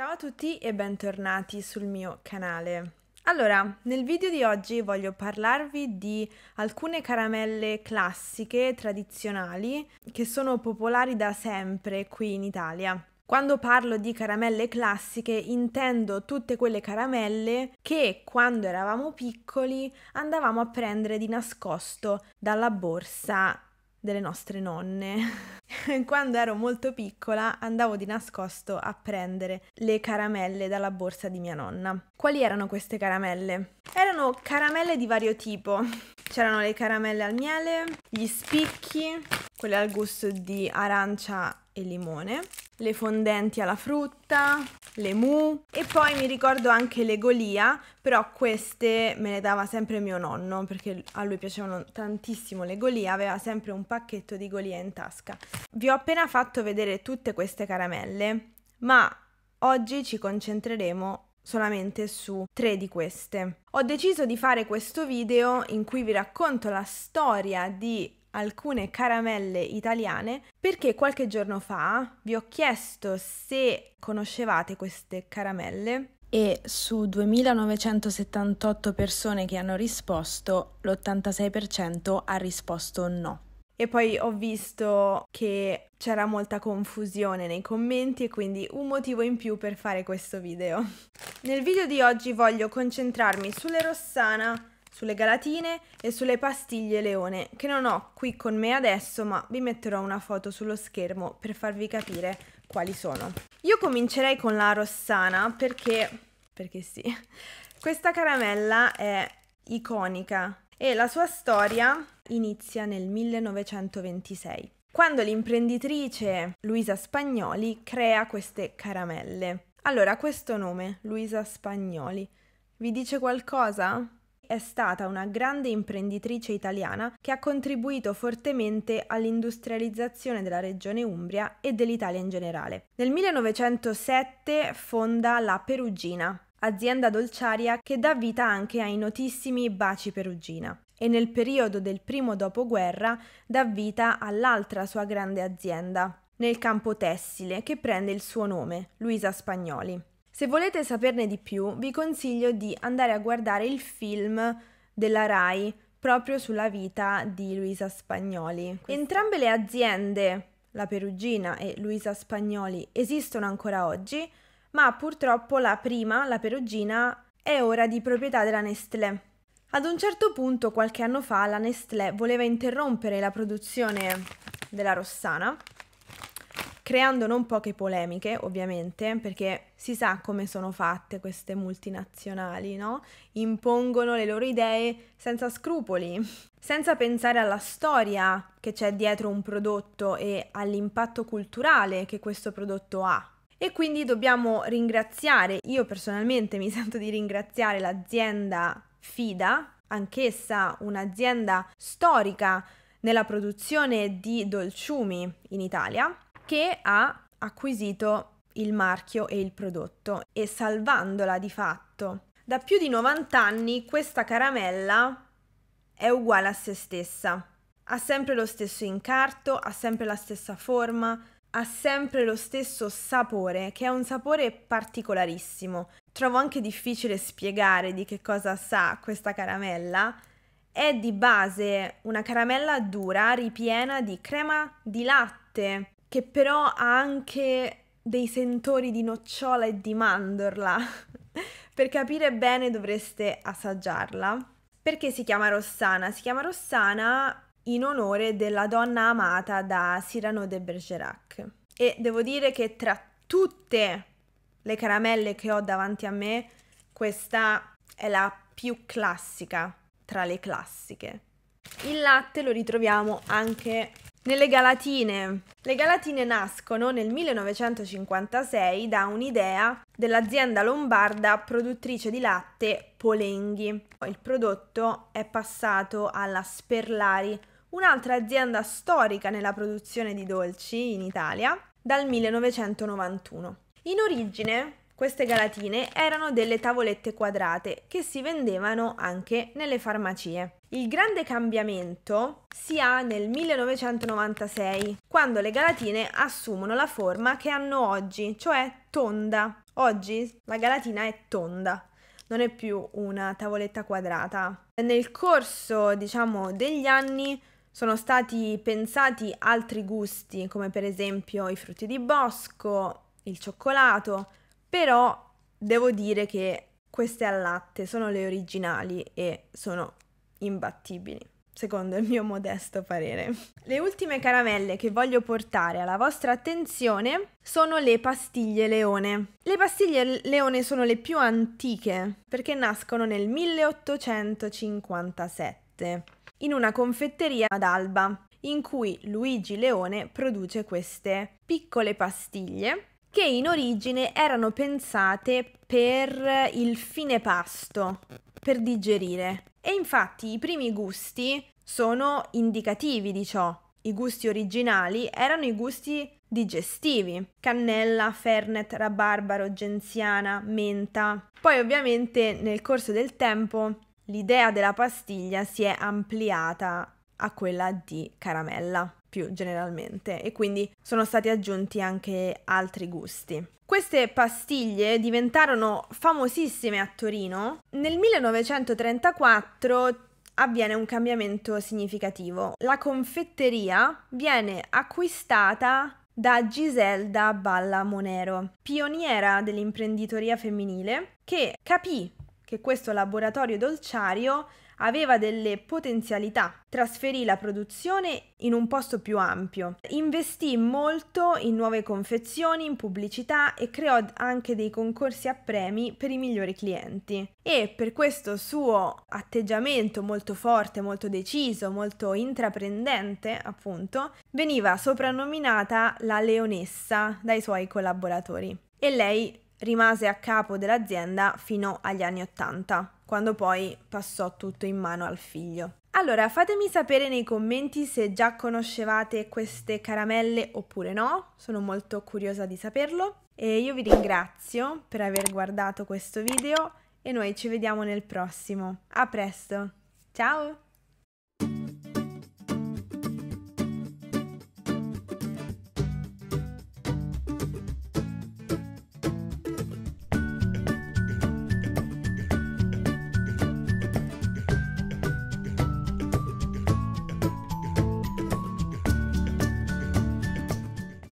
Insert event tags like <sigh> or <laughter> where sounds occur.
Ciao a tutti e bentornati sul mio canale. Allora, nel video di oggi voglio parlarvi di alcune caramelle classiche, tradizionali, che sono popolari da sempre qui in Italia. Quando parlo di caramelle classiche intendo tutte quelle caramelle che quando eravamo piccoli andavamo a prendere di nascosto dalla borsa delle nostre nonne. <laughs> Quando ero molto piccola andavo di nascosto a prendere le caramelle dalla borsa di mia nonna. Quali erano queste caramelle? Erano caramelle di vario tipo. C'erano le caramelle al miele, gli spicchi, quelle al gusto di arancia e limone, le fondenti alla frutta, le mu e poi mi ricordo anche le golia, però queste me le dava sempre mio nonno perché a lui piacevano tantissimo le golia, aveva sempre un pacchetto di golia in tasca. Vi ho appena fatto vedere tutte queste caramelle, ma oggi ci concentreremo solamente su tre di queste. Ho deciso di fare questo video in cui vi racconto la storia di alcune caramelle italiane perché qualche giorno fa vi ho chiesto se conoscevate queste caramelle e su 2978 persone che hanno risposto l'86% ha risposto no. E poi ho visto che c'era molta confusione nei commenti e quindi un motivo in più per fare questo video. Nel video di oggi voglio concentrarmi sulle Rossana sulle galatine e sulle pastiglie leone, che non ho qui con me adesso, ma vi metterò una foto sullo schermo per farvi capire quali sono. Io comincerei con la rossana perché, perché sì, <laughs> questa caramella è iconica e la sua storia inizia nel 1926 quando l'imprenditrice Luisa Spagnoli crea queste caramelle. Allora, questo nome, Luisa Spagnoli, vi dice qualcosa? è stata una grande imprenditrice italiana che ha contribuito fortemente all'industrializzazione della regione Umbria e dell'Italia in generale. Nel 1907 fonda la Perugina, azienda dolciaria che dà vita anche ai notissimi Baci Perugina e nel periodo del primo dopoguerra dà vita all'altra sua grande azienda nel campo tessile che prende il suo nome, Luisa Spagnoli. Se volete saperne di più, vi consiglio di andare a guardare il film della RAI proprio sulla vita di Luisa Spagnoli. Entrambe le aziende, la Perugina e Luisa Spagnoli, esistono ancora oggi, ma purtroppo la prima, la Perugina, è ora di proprietà della Nestlé. Ad un certo punto, qualche anno fa, la Nestlé voleva interrompere la produzione della Rossana creando non poche polemiche, ovviamente, perché si sa come sono fatte queste multinazionali, no? Impongono le loro idee senza scrupoli, senza pensare alla storia che c'è dietro un prodotto e all'impatto culturale che questo prodotto ha. E quindi dobbiamo ringraziare, io personalmente mi <laughs> sento di ringraziare l'azienda Fida, anch'essa un'azienda storica nella produzione di dolciumi in Italia, che ha acquisito il marchio e il prodotto e salvandola di fatto. Da più di 90 anni questa caramella è uguale a se stessa. Ha sempre lo stesso incarto, ha sempre la stessa forma, ha sempre lo stesso sapore, che è un sapore particolarissimo. Trovo anche difficile spiegare di che cosa sa questa caramella. È di base una caramella dura ripiena di crema di latte, che però ha anche dei sentori di nocciola e di mandorla. <laughs> per capire bene dovreste assaggiarla. Perché si chiama Rossana? Si chiama Rossana in onore della donna amata da Cyrano de Bergerac. E devo dire che tra tutte le caramelle che ho davanti a me, questa è la più classica tra le classiche. Il latte lo ritroviamo anche nelle Galatine. Le Galatine nascono nel 1956 da un'idea dell'azienda lombarda produttrice di latte Polenghi. Il prodotto è passato alla Sperlari, un'altra azienda storica nella produzione di dolci in Italia, dal 1991. In origine queste galatine erano delle tavolette quadrate che si vendevano anche nelle farmacie. Il grande cambiamento si ha nel 1996, quando le galatine assumono la forma che hanno oggi, cioè tonda. Oggi la galatina è tonda non è più una tavoletta quadrata. Nel corso, diciamo, degli anni sono stati pensati altri gusti, come per esempio i frutti di bosco, il cioccolato, però devo dire che queste al latte sono le originali e sono imbattibili, secondo il mio modesto parere. Le ultime caramelle che voglio portare alla vostra attenzione sono le pastiglie leone. Le pastiglie leone sono le più antiche perché nascono nel 1857 in una confetteria ad Alba in cui Luigi Leone produce queste piccole pastiglie che in origine erano pensate per il fine pasto, per digerire. E infatti i primi gusti sono indicativi di ciò. I gusti originali erano i gusti digestivi, cannella, fernet, rabarbaro, genziana, menta. Poi ovviamente nel corso del tempo l'idea della pastiglia si è ampliata a quella di caramella più generalmente e quindi sono stati aggiunti anche altri gusti. Queste pastiglie diventarono famosissime a Torino. Nel 1934 avviene un cambiamento significativo. La confetteria viene acquistata da Giselda Balla Monero, pioniera dell'imprenditoria femminile, che capì che questo laboratorio dolciario aveva delle potenzialità, trasferì la produzione in un posto più ampio, investì molto in nuove confezioni, in pubblicità e creò anche dei concorsi a premi per i migliori clienti. E per questo suo atteggiamento molto forte, molto deciso, molto intraprendente, appunto, veniva soprannominata la leonessa dai suoi collaboratori. E lei rimase a capo dell'azienda fino agli anni 80, quando poi passò tutto in mano al figlio. Allora, fatemi sapere nei commenti se già conoscevate queste caramelle oppure no, sono molto curiosa di saperlo. E io vi ringrazio per aver guardato questo video e noi ci vediamo nel prossimo. A presto, ciao!